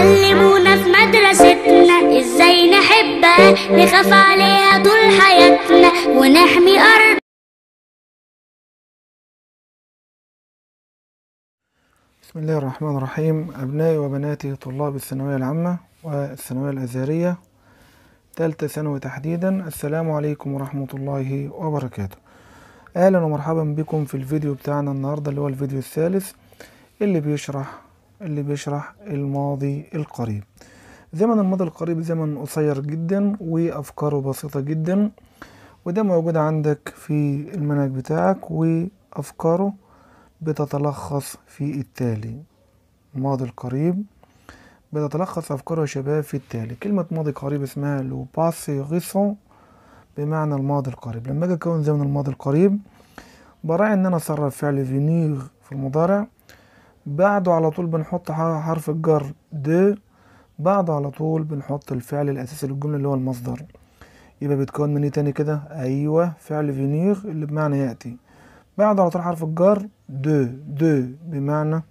علمونا في مدرستنا ازاي نحبها نخاف عليها طول حياتنا ونحمي أرضنا بسم الله الرحمن الرحيم أبنائي وبناتي طلاب الثانوية العامة والثانوية الأزهرية تالتة ثانوي تحديدا السلام عليكم ورحمة الله وبركاته أهلا ومرحبا بكم في الفيديو بتاعنا النهاردة اللي هو الفيديو الثالث اللي بيشرح اللي بيشرح الماضي القريب زمن الماضي القريب زمن قصير جدا وأفكاره بسيطة جدا وده موجود عندك في المنهج بتاعك وأفكاره بتتلخص في التالي الماضي القريب بتتلخص أفكاره يا شباب في التالي كلمة ماضي قريب اسمها لو باسي غيسون بمعنى الماضي القريب لما اجي اكون زمن الماضي القريب براعي ان انا اصرف فعل فينيغ في المضارع بعده على طول بنحط حرف الجر د بعده على طول بنحط الفعل الأساسي للجملة اللي هو المصدر يبقى بيتكون من ايه تاني كده أيوه فعل فينير اللي بمعنى يأتي بعده على طول حرف الجر د د بمعنى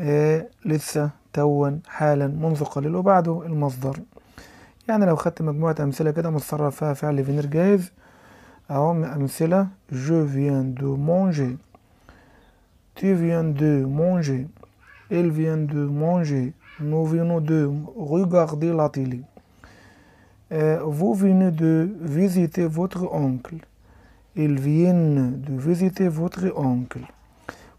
آه لسه توا حالا منذ قليل وبعده المصدر يعني لو خدت مجموعة أمثلة كده متصرف فيها فعل فينير جايز أهو أمثلة جو فيان دو مونجي Tu viens de manger. Elle vient de manger. Nous venons de regarder la télé. Euh, vous venez de visiter votre oncle. Ils viennent de visiter votre oncle.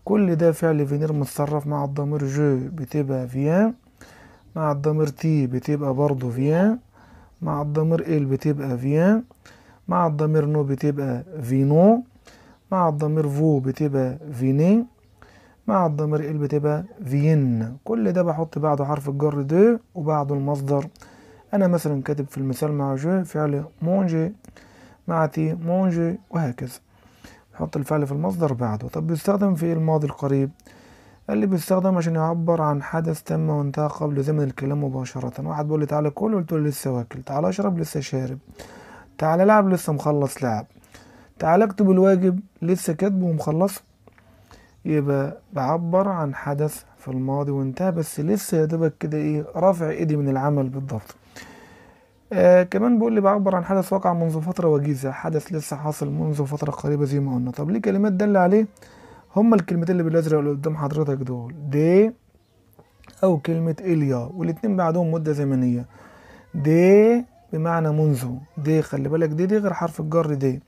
كل ده فعل venir متصرف مع الضمير je بتبقى فيان مع الضمير تي بتبقى برضو فيان مع الضمير il بتبقى vient مع الضمير نو بتبقى venons مع الضمير vous », بتبقى venez ». مع الضمير ال بتبقى فين كل ده بحط بعده حرف الجر د وبعده المصدر انا مثلا كاتب في المثال مع جو فعل مونجي مع تي مونجي وهكذا بحط الفعل في المصدر بعده طب بيستخدم في إيه الماضي القريب اللي بيستخدم عشان يعبر عن حدث تم وانتهى قبل زمن الكلام مباشرة واحد بيقول لي تعالى كل قلت له لسه واكل تعالى اشرب لسه شارب تعالى العب لسه مخلص لعب تعالى اكتب الواجب لسه كاتبه ومخلصه يبقى بعبر عن حدث في الماضي وانتهى بس لسه يا دوبك كده ايه رافع ايدي من العمل بالضبط آه كمان بيقول لي بعبر عن حدث وقع منذ فترة وجيزة حدث لسه حاصل منذ فترة قريبة زي ما قلنا طب ليه كلمات دل عليه هما الكلمتين اللي بالازرق اللي قدام حضرتك دول دي او كلمة اليا والاتنين بعدهم مدة زمنية دي بمعنى منذ دي خلي بالك دي دي غير حرف الجر دي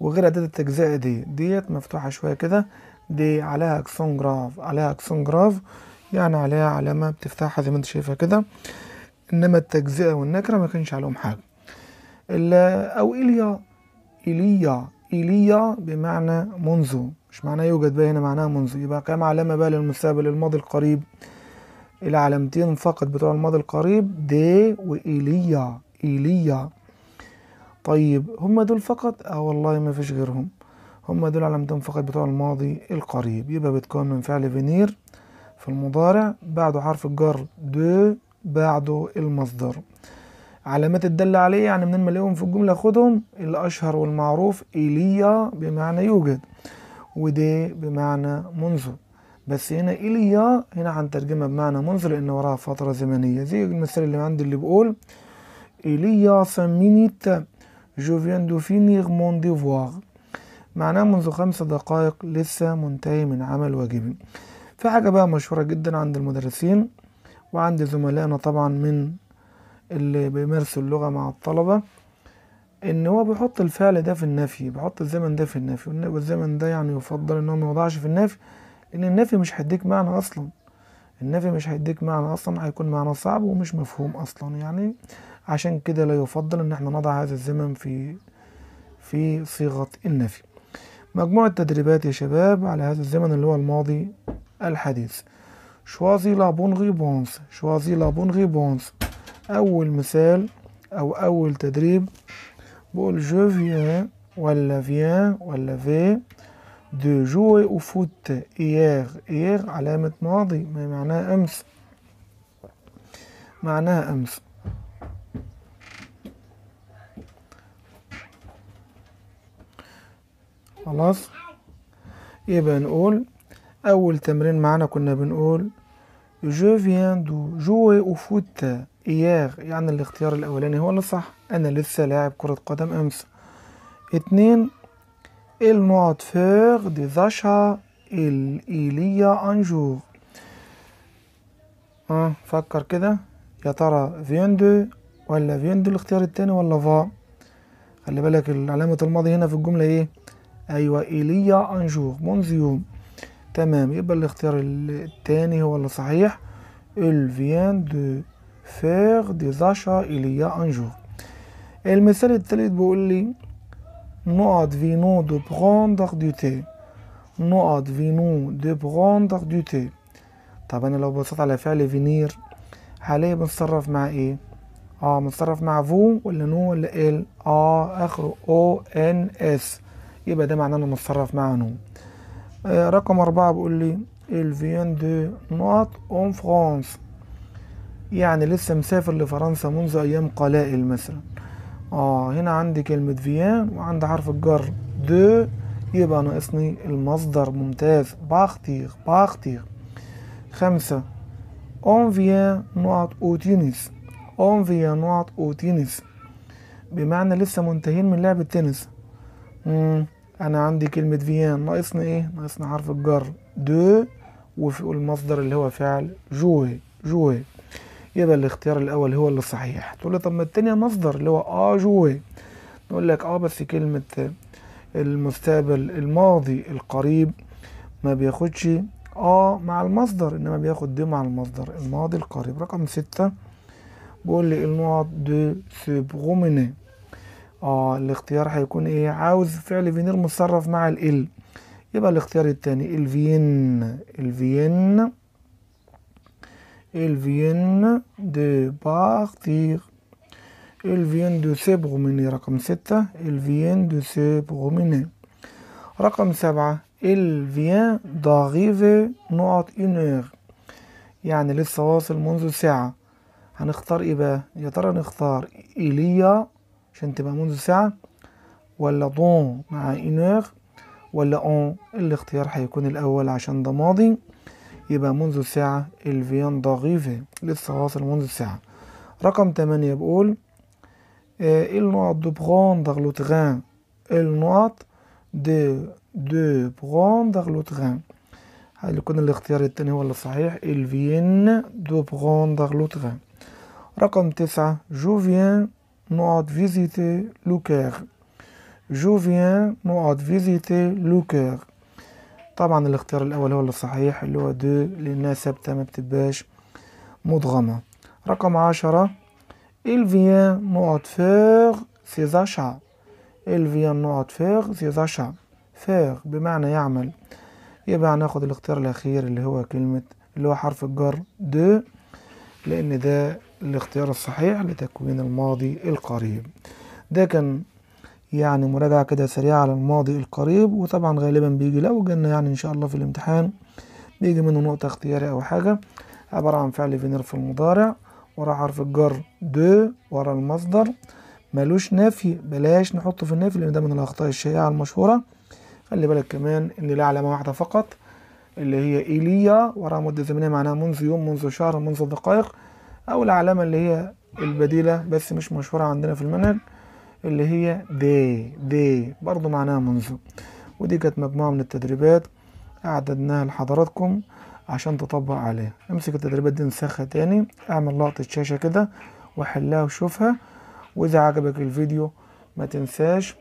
وغير اعداد التجزئة دي ديت مفتوحة شوية كده دي عليها اكسون جراف عليها اكسون جراف يعني عليها علامة بتفتحها زي ما انت شايفها كده انما التجزئة والنكرة ما كانش عليهم حاجة او إليا إليا إليا بمعنى منذ مش معناه يوجد بقى هنا معناها منذ يبقى كام علامة بقى للمستقبل الماضي القريب العلامتين فقط بتوع الماضي القريب دي وإيليا إيليا طيب هما دول فقط اه والله ما فيش غيرهم هم دول علامتهم فقط بتوع الماضي القريب يبقى بتكون من فعل فينير في المضارع بعده حرف الجر دو بعده المصدر علامات الدالة عليه يعني منين ما في الجملة خدهم الأشهر والمعروف إيليا بمعنى يوجد ودي بمعنى منذ بس هنا إيليا هنا هنترجمها بمعنى منذ لأن وراها فترة زمنية زي المثال اللي عندي اللي بيقول إيليا سمينيت جو je دو de finir معناه منذ خمس دقائق لسه منتهي من عمل واجبي في حاجة بقى مشهورة جدا عند المدرسين وعند زملائنا طبعا من اللي بيمارسوا اللغة مع الطلبة ان هو بيحط الفعل ده في النفي بيحط الزمن ده في النفي والزمن ده يعني يفضل ان هو ما يوضعش في النفي لان النفي مش هيديك معنى اصلا النفي مش هيديك معنى اصلا هيكون معنى صعب ومش مفهوم اصلا يعني عشان كده لا يفضل ان احنا نضع هذا الزمن في في صيغة النفي مجموعة تدريبات يا شباب على هذا الزمن اللي هو الماضي الحديث شوازي لابون غيبونس شوازي لابون غيبونس أول مثال أو أول تدريب بقول جو فيان ولا فيان ولا في دو جوي أو فوت إيغ إيغ علامة ماضي ما معناها أمس معناها أمس خلاص يبقى إيه نقول أول تمرين معانا كنا بنقول جو فيان دو جوي فوت إياغ يعني الاختيار الأولاني هو اللي صح أنا لسه لاعب كرة قدم أمس اتنين نوات فيغ دي زاشا ايليا أنجور أه فكر كده يا ترى فيان دو ولا فيان دو الاختيار التاني ولا فا خلي بالك علامة الماضي هنا في الجملة إيه أيوة إيليا أنجور منذ يوم تمام يبقى الاختيار التاني هو اللي صحيح il vient de faire des achats il y a un jour المثال التالت بيقول لي نقط فينو دو بروندر دو تي نقط فينو دو بروندر دو تي طب انا لو بصيت على فعل فينير حاليا بنتصرف مع ايه اه بنتصرف مع فو ولا نو ولا ال اه اخره او ان اس يبقى ده معناه انه نتصرف معاهم آه رقم أربعة بيقول لي il دو نوات نوت اون فرانس يعني لسه مسافر لفرنسا منذ أيام قلائل مثلا اه هنا عندي كلمة فيان وعندي حرف الجر دو يبقى ناقصني المصدر ممتاز باختيغ باختيغ خمسة اون فيان نوات او تينيس اون فيان نوات او تينيس بمعنى لسه منتهين من لعب التنس مم. انا عندي كلمة فيان ناقصني ايه ناقصني حرف الجر دو المصدر اللي هو فعل جوه جوه يبقى الاختيار الاول هو اللي صحيح تقول لي طب ما التانية مصدر اللي هو اه جوه نقول لك اه بس كلمة المستقبل الماضي القريب ما بياخدش اه مع المصدر انما بياخد دي مع المصدر الماضي القريب رقم ستة بيقول لي النقط دو سوبغوميني اه الاختيار هيكون ايه عاوز فعل فينير متصرف مع ال يبقى الاختيار التاني الفين الفين الفين دو باغتيغ الفين دو سيب رقم ستة الفين دو سيب رقم سبعة الفين داغيفي نقط اونيغ يعني لسه واصل منذ ساعة هنختار ايه بقى يا ترى نختار ايليا عشان تبقى منذ ساعة ولا دون مع انور ولا اون الاختيار هيكون الاول عشان ده ماضي يبقى منذ ساعة الفيان ضغيفي لسه واصل منذ ساعة رقم تمانية بقول النقط دو بروندر لوتغان تران النقط دو دو بروندر لو هل يكون الاختيار التاني هو الصحيح صحيح الفين دو بغون لو تران رقم تسعة جو فيان نقعد فيزيتي لو كير جو فيان نقعد فيزيتي لو كير طبعا الاختيار الاول هو الصحيح اللي هو دو لانها ثابته ما بتبقاش مدغمه رقم عشرة il vient نقعد faire ses achats il vient نقعد faire ses achats faire بمعنى يعمل يبقى هناخد الاختيار الاخير اللي هو كلمة اللي هو حرف الجر دو لان ده الاختيار الصحيح لتكوين الماضي القريب ده كان يعني مراجعة كده سريعة على الماضي القريب وطبعا غالبا بيجي لو جالنا يعني إن شاء الله في الامتحان بيجي منه نقطة اختياري أو حاجة عبارة عن فعل فينير في المضارع ورا حرف الجر دو ورا المصدر ملوش نفي بلاش نحطه في النفي لأن ده من الأخطاء الشائعة المشهورة خلي بالك كمان إن لا علامة واحدة فقط اللي هي إيليا ورا مدة زمنية معناها منذ يوم منذ شهر منذ دقائق أو العلامة اللي هي البديلة بس مش مشهورة عندنا في المنهج اللي هي دي دي برضو معناها منذ ودي كانت مجموعة من التدريبات أعددناها لحضراتكم عشان تطبق عليها امسك التدريبات دي نسخها تاني اعمل لقطة شاشة كده وحلها وشوفها وإذا عجبك الفيديو ما تنساش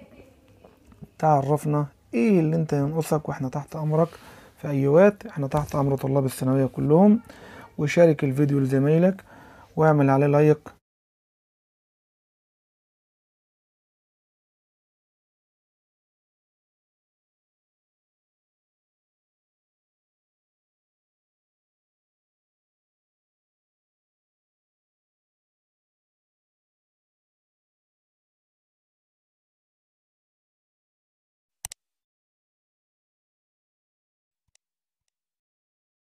تعرفنا ايه اللي انت ينقصك واحنا تحت امرك في اي وقت احنا تحت امر طلاب الثانوية كلهم وشارك الفيديو لزمايلك واعمل عليه لايك